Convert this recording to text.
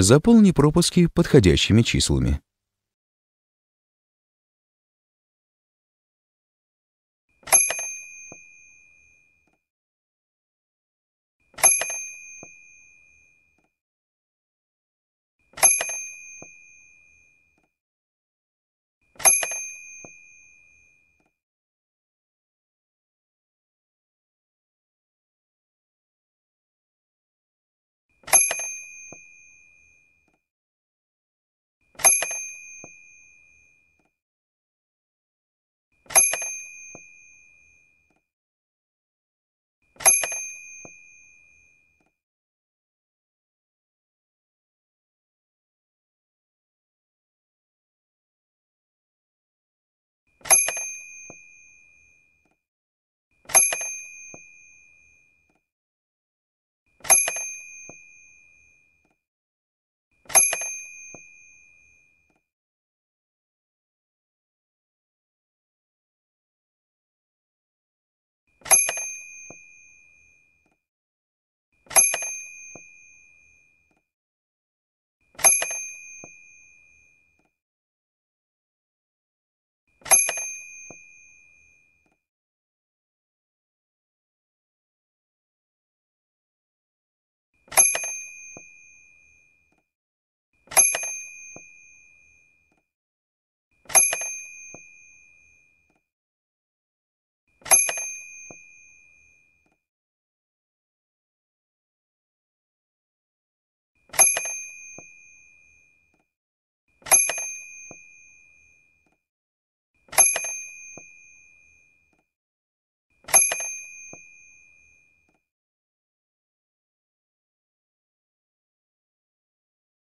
Заполни пропуски подходящими числами.